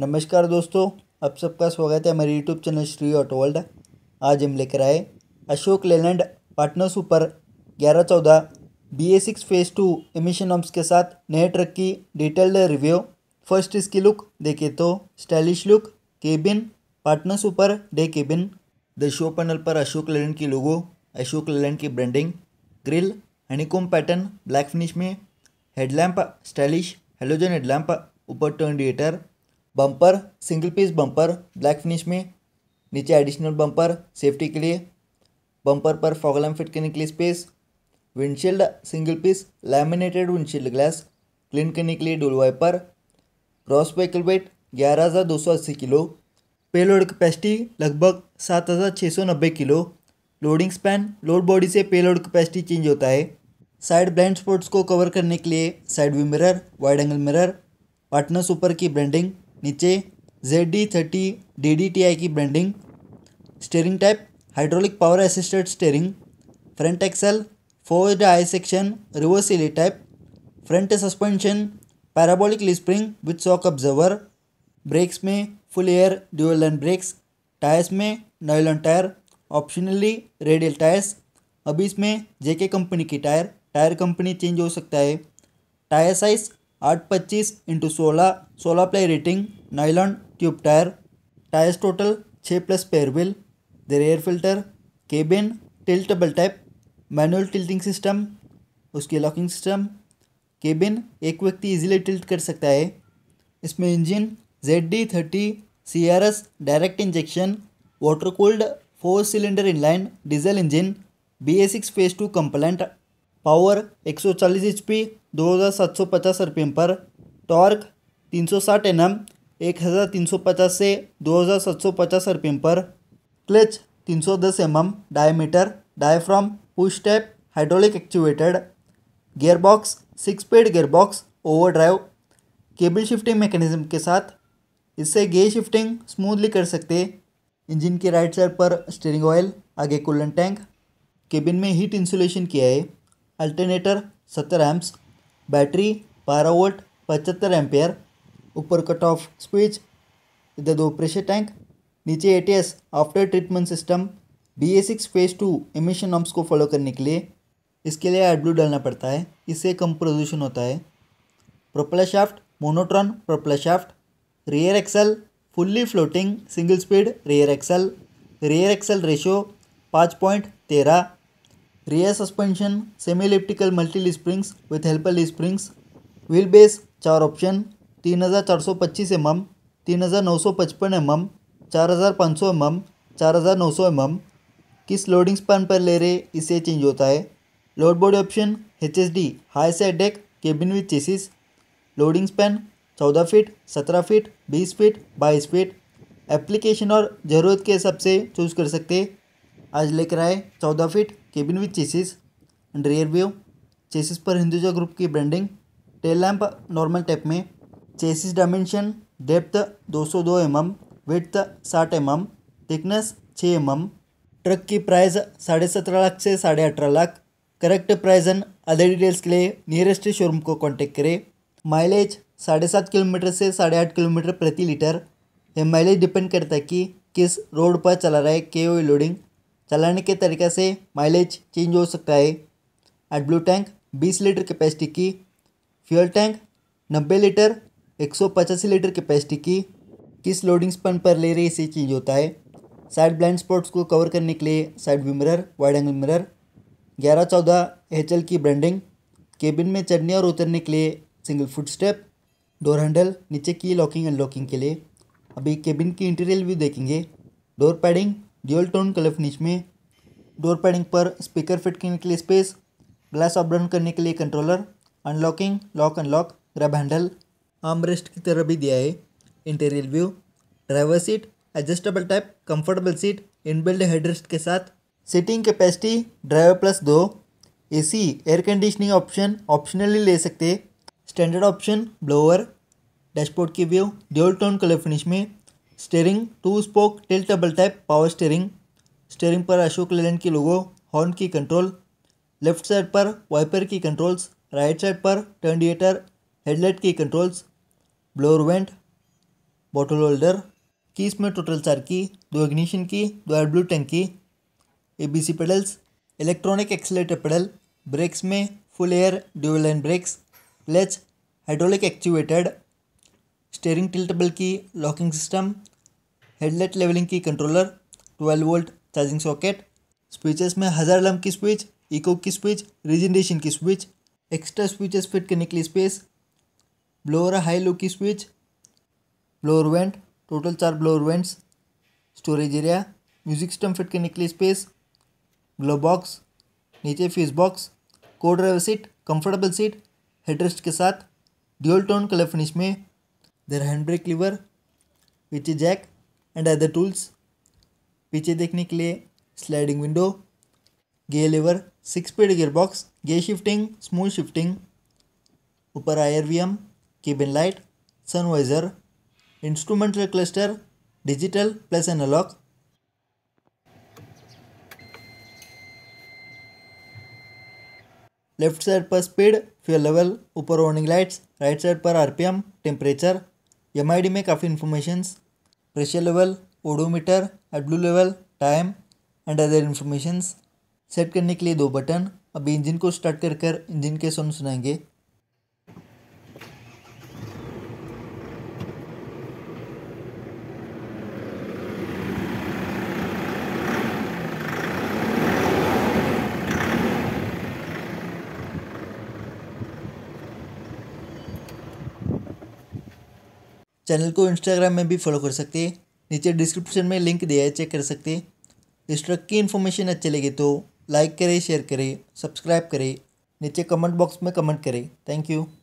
नमस्कार दोस्तों आप सबका स्वागत है हमारे YouTube channel Shri auto world आज हम लेकर आए अशोक लेलैंड पार्टनर सुपर ग्यारह चौदह B A six phase two emission norms के साथ नए ट्रक की डिटेल्ड रिव्यू फर्स्ट इसकी लुक देखे तो stylish look cabin partner super day cabin the show panel पर अशोक लेलैंड की लोगो अशोक लेलैंड की branding grille honeycomb pattern black finish में हेडलैम्प स्टाइलिश हेलोजन हेडलैम्प ऊपर टर्न डिएटर bumper single piece bumper black finish में नीचे एडिशनल बम्पर सेफ्टी के लिए बम्पर पर फॉगलैम फिट करने के लिए space windshield single piece laminated windshield glass clean करने के लिए डोल वाइपर क्रॉस व्हीकल वेट ग्यारह हज़ार दो सौ अस्सी किलो पेलोड कैपेसिटी लगभग सात हज़ार छः सौ नब्बे kilo loading span load body से पेलोड कैपेसिटी चेंज होता है साइड ब्लाइंड स्पॉट्स को कवर करने के लिए side view mirror wide angle mirror partner super की ब्रांडिंग नीचे Z D thirty D D T I की branding steering type hydraulic power assisted steering front axle forged I section reverse इली type front suspension parabolic spring with shock absorber brakes में full air dual and breaks tyres में nylon tyre optionally radial tyres अभी इसमें JK company की tyre tyre company change हो सकता है tyre size आठ पच्चीस इंटू सोलह सोलह play rating nylon tube tyre tyres total छः plus pair wheel there air filter cabin tiltable type manual tilting system उसकी लॉकिंग सिस्टम केबिन एक व्यक्ति इजीली टिल्ट कर सकता है इसमें engine Z D thirty C R S direct injection water cooled four cylinder inline diesel engine B A six phase two compliant power 140 सौ चालीस H P दो हज़ार सात सौ पचास पर टॉर्क तीन सौ साठ एम एक हज़ार तीन सौ पचास से दो हज़ार सात सौ पचास पर क्लच तीन सौ दस M M diameter diaphragm push type hydraulic activated gearbox six speed gearbox overdrive cable shifting mechanism के साथ इससे गे शिफ्टिंग स्मूथली कर सकते इंजन के राइट साइड पर स्टीयरिंग ऑयल आगे कूलन टैंक केबिन में हीट इंसुलेशन किया है अल्टरनेटर सत्तर एम्प्स बैटरी बारह वोल्ट पचहत्तर एम्पेयर ऊपर कट ऑफ स्पीच इधर दो प्रेशर टैंक नीचे a after treatment system B A six phase two emission norms को फॉलो करने के लिए इसके लिए एड ब्लू डालना पड़ता है इससे कम प्रदूषण होता है प्रोपलाशाफ्ट शाफ्ट मोनोट्रॉन propeller shaft shaft rear axle fully floating single speed rear axle rear axle ratio पाँच पॉइंट तेरह suspension semi semi multi leaf multi with helper helper wheel base चार ऑप्शन तीन हज़ार चार सौ पच्चीस एम एम तीन हज़ार नौ सौ पचपन एम एम चार हज़ार पाँच सौ एम एम चार हज़ार नौ सौ एम एम किस लोडिंग स्पैन पर ले रहे इससे चेंज होता है load board option H S D high side deck cabin with chassis loading span चौदह फीट सत्रह फीट बीस फीट बाईस फीट एप्लीकेशन और ज़रूरत के हिसाब से चूज़ कर सकते आज लेकर आए चौदह feet cabin with chassis and rear view chassis पर हिंदुजा ग्रुप की branding tail lamp normal type में चेसिस डायमेंशन डेप्थ 202 सौ दो एम एम विथ साठ एम एम थिकनेस छः एम एम ट्रक की प्राइस साढ़े सत्रह लाख से साढ़े अठारह lakh correct price and other details के लिए नियरेस्ट शोरूम को कॉन्टेक्ट करें माइलेज साढ़े सात किलोमीटर से साढ़े आठ किलोमीटर प्रति लीटर यह माइलेज डिपेंड करता है कि किस रोड पर चला रहा है के ओ लोडिंग चलाने के तरीके से माइलेज चेंज हो सकता है एंड ब्लू टैंक बीस लीटर कैपेसिटी की फ्यूल टैंक नब्बे लीटर एक सौ पचासी लीटर कैपेसिटी की किस लोडिंग स्पन पर ले रही इसे चेंज होता है साइड ब्लाइंड स्पॉट्स को कवर करने के लिए side view mirror wide angle mirror ग्यारह चौदह एच की ब्रांडिंग केबिन में चढ़ने और उतरने के लिए single foot step door handle नीचे की लॉकिंग अनलॉकिंग के लिए अभी केबिन की इंटीरियर व्यू देखेंगे door padding dual tone colour finish में डोर पैडिंग पर स्पीकर फिट करने के लिए स्पेस ग्लास ऑफ डाउन करने के लिए controller unlocking lock unlock grab handle arm rest की तरह भी दिया है interior view driver seat adjustable type comfortable seat inbuilt headrest के साथ सीटिंग कैपेसिटी ड्राइवर प्लस दो AC air conditioning option optionally ले सकते स्टैंडर्ड ऑप्शन ब्लोअर डैशबोर्ड की view dual tone colour finish में steering two spoke table type power steering steering पर अशोक लेलैंड की logo horn की कंट्रोल लेफ्ट साइड पर wiper की कंट्रोल्स राइट साइड पर टर्नडिएटर हेडलाइट की controls blower vent bottle holder keys में टोटल चार की दो इग्निशन की दो एयर ब्लू टैंक की A B C pedals electronic accelerator pedal brakes में full air dual line brakes clutch hydraulic activated steering tiltable की लॉकिंग सिस्टम हेडलाइट लेवलिंग की controller 12 volt charging socket switches में hazard lamp की switch eco की switch regeneration की switch extra switches fit करने के लिए स्पेस ब्लोअर हाई लो की स्विच ब्लोअर वेंट टोटल चार blower vents storage area music system fit करने के लिए स्पेस ग्लो बॉक्स नीचे फ्यूज बॉक्स को driver seat comfortable seat headrest के साथ ड्यूल टोन कलर फिनिश में देर हैंड्रेक लीवर पीछे जैक एंड अदर टूल्स पीछे देखने के लिए स्लाइडिंग विंडो गे liver six speed gear box गे शिफ्टिंग स्मूथ शिफ्टिंग ऊपर I R V M cabin light sun visor instrumental cluster digital plus analogue left side पर speed fuel level ऊपर warning lights right side पर RPM temperature M में काफ़ी informations pressure level odometer AdBlue level time and other informations set करने के लिए दो button अभी इंजन को स्टार्ट कर कर इंजन के सॉन्ग सुनाएंगे चैनल को इंस्टाग्राम में भी फॉलो कर सकते हैं नीचे डिस्क्रिप्शन में लिंक दिया है चेक कर सकते हैं इस ट्रक की इन्फॉर्मेशन अच्छी लगे तो लाइक करें शेयर करें सब्सक्राइब करें नीचे कमेंट बॉक्स में कमेंट करें थैंक यू